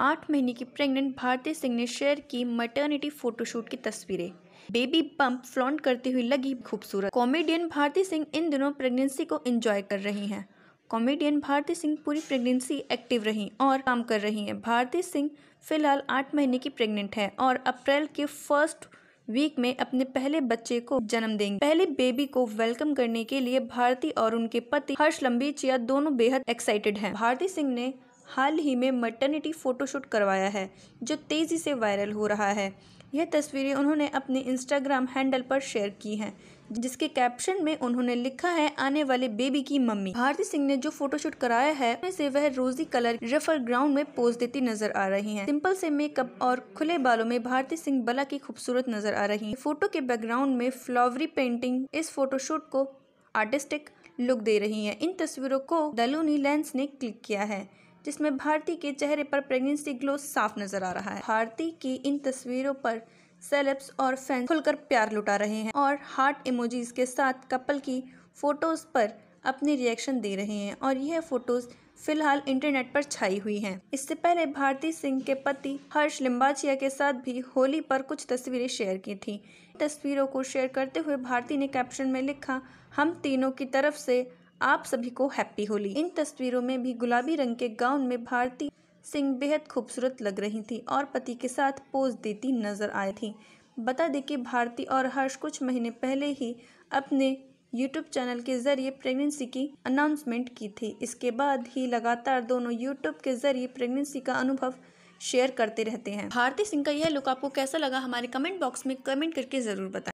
आठ महीने की प्रेग्नेंट भारती सिंह ने शेयर की मटर्निटी फोटोशूट की तस्वीरें बेबी बम्प फ्लॉन्ट करती हुई लगी खूबसूरत कॉमेडियन भारती सिंह इन दिनों प्रेगनेंसी को एंजॉय कर रही हैं कॉमेडियन भारती सिंह पूरी प्रेगनेंसी एक्टिव रही और काम कर रही हैं भारती सिंह फिलहाल आठ महीने की प्रेग्नेंट है और अप्रैल के फर्स्ट वीक में अपने पहले बच्चे को जन्म देंगे पहले बेबी को वेलकम करने के लिए भारती और उनके पति हर्ष लंबीचिया दोनों बेहद एक्साइटेड हैं भारती सिंह ने हाल ही में मटर्निटी फ़ोटोशूट करवाया है जो तेज़ी से वायरल हो रहा है यह तस्वीरें उन्होंने अपने इंस्टाग्राम हैंडल पर शेयर की हैं जिसके कैप्शन में उन्होंने लिखा है आने वाले बेबी की मम्मी भारती सिंह ने जो फोटोशूट कराया है उसमें से वह रोजी कलर रेफर ग्राउंड में पोज देती नजर आ रही हैं। सिंपल से मेकअप और खुले बालों में भारती सिंह बला की खूबसूरत नजर आ रही है फोटो के बैकग्राउंड में फ्लावरी पेंटिंग इस फोटोशूट को आर्टिस्टिक लुक दे रही है इन तस्वीरों को दलूनी लेंस ने क्लिक किया है जिसमें भारती के चेहरे पर प्रेगनेंसी ग्लो साफ नजर आ रहा है भारती की इन तस्वीरों पर सेलेब्स और फैंस खुलकर प्यार लुटा रहे हैं और हार्ट इमोजीज के साथ कपल की फोटोज पर अपनी रिएक्शन दे रहे हैं और यह फोटोज फिलहाल इंटरनेट पर छाई हुई हैं। इससे पहले भारती सिंह के पति हर्ष लिम्बाचिया के साथ भी होली पर कुछ तस्वीरें शेयर की थी तस्वीरों को शेयर करते हुए भारती ने कैप्शन में लिखा हम तीनों की तरफ से आप सभी को हैप्पी होली इन तस्वीरों में भी गुलाबी रंग के गाउन में भारती सिंह बेहद खूबसूरत लग रही थी और पति के साथ पोज देती नजर आई थी बता दें कि भारती और हर्ष कुछ महीने पहले ही अपने यूट्यूब चैनल के जरिए प्रेगनेंसी की अनाउंसमेंट की थी इसके बाद ही लगातार दोनों यूट्यूब के जरिए प्रेगनेंसी का अनुभव शेयर करते रहते हैं भारती सिंह का यह लुक आपको कैसा लगा हमारे कमेंट बॉक्स में कमेंट करके ज़रूर बताएं